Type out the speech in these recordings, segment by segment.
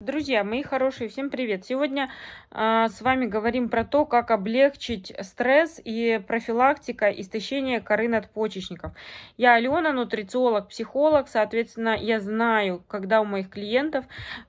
Друзья, мои хорошие, всем привет! Сегодня э, с вами говорим про то, как облегчить стресс и профилактика истощения коры надпочечников. Я Алена, нутрициолог, психолог, соответственно, я знаю, когда у моих клиентов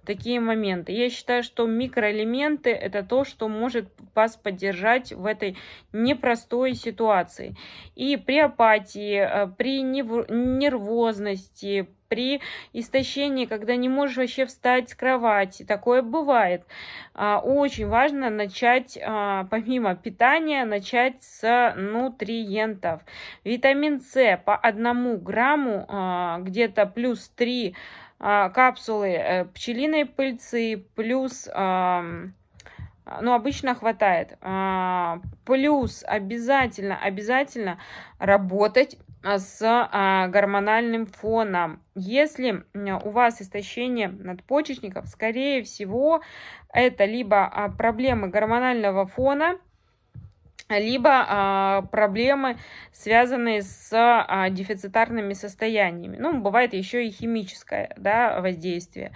такие моменты. Я считаю, что микроэлементы – это то, что может вас поддержать в этой непростой ситуации. И при апатии, э, при нервозности, при истощении, когда не можешь вообще встать с кровати. Такое бывает. А, очень важно начать, а, помимо питания, начать с нутриентов. Витамин С по одному грамму, а, где-то плюс 3 капсулы э, пчелиной пыльцы, плюс ну, обычно хватает. Плюс обязательно, обязательно работать а, с а, гормональным фоном. Если у вас истощение надпочечников, скорее всего, это либо а, проблемы гормонального фона, либо а, проблемы, связанные с а, дефицитарными состояниями. Ну, бывает еще и химическое да, воздействие.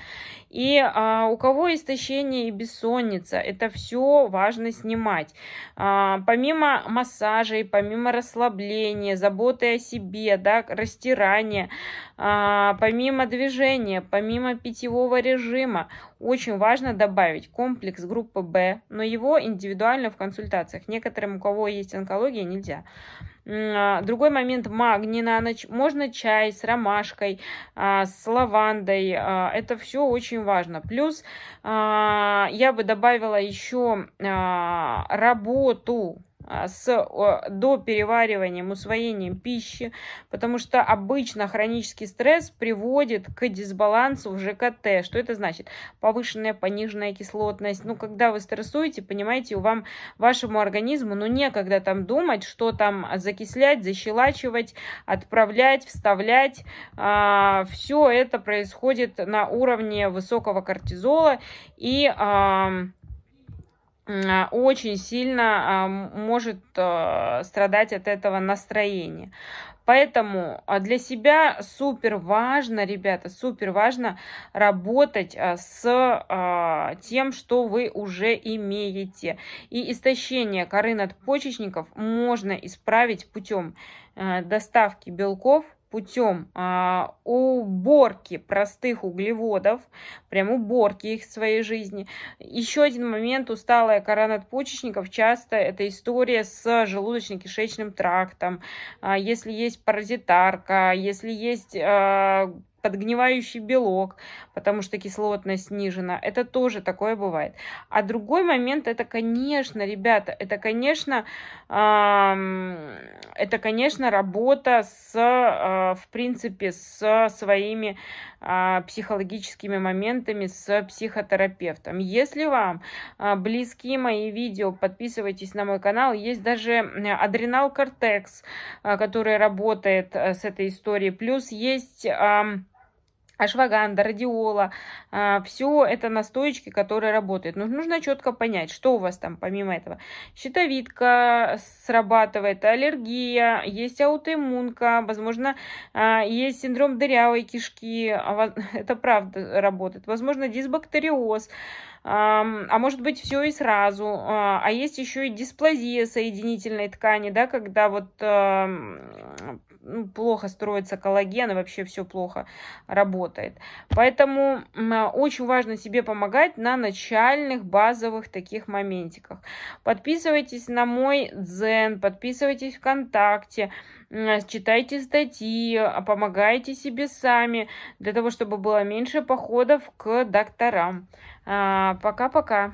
И а, у кого истощение и бессонница, это все важно снимать. А, помимо массажей, помимо расслабления, заботы о себе, да, растирания, а, помимо движения, помимо питьевого режима, очень важно добавить комплекс группы Б, но его индивидуально в консультациях. Некоторым кого есть онкология, нельзя. А, другой момент магний на ночь. Можно чай с ромашкой, а, с лавандой. А, это все очень важно. Плюс я бы добавила еще работу а, с до перевариванием, усвоением пищи, потому что обычно хронический стресс приводит к дисбалансу в ЖКТ. Что это значит? Повышенная пониженная кислотность. Ну, когда вы стрессуете, понимаете, у вам вашему организму, ну, некогда там думать, что там закислять, защелачивать, отправлять, вставлять. А, все это происходит на уровне высокого кортизола и а, очень сильно может э, страдать от этого настроения, Поэтому а, для себя супер важно, ребята, супер важно работать а, с а, тем, что вы уже имеете. И истощение коры надпочечников можно исправить путем э, доставки белков – путем а, уборки простых углеводов, прям уборки их в своей жизни. Еще один момент, усталая кора надпочечников, часто это история с желудочно-кишечным трактом, а, если есть паразитарка, если есть а, подгнивающий белок, потому что кислотность снижена. Это тоже такое бывает. А другой момент, это, конечно, ребята, это, конечно, это, конечно, работа с, э, в принципе, с своими а, психологическими моментами, с психотерапевтом. Если вам а, близки мои видео, подписывайтесь на мой канал. Есть даже адренал кортекс, а, который работает э, с этой историей. Плюс есть ашваганда, радиола, а, все это настоечки, которые работают. Но ну, нужно четко понять, что у вас там помимо этого. Щитовидка срабатывает, аллергия, есть аутоиммунка, возможно, а, есть синдром дырявой кишки, а, это правда работает. Возможно, дисбактериоз, а может быть все и сразу. А есть еще и дисплазия соединительной ткани, да, когда вот ну, плохо строится коллаген, и вообще все плохо работает. Поэтому а, очень важно себе помогать на начальных базовых таких моментиках. Подписывайтесь на мой дзен, подписывайтесь ВКонтакте, читайте статьи, а, помогайте себе сами, для того, чтобы было меньше походов к докторам. А, пока-пока.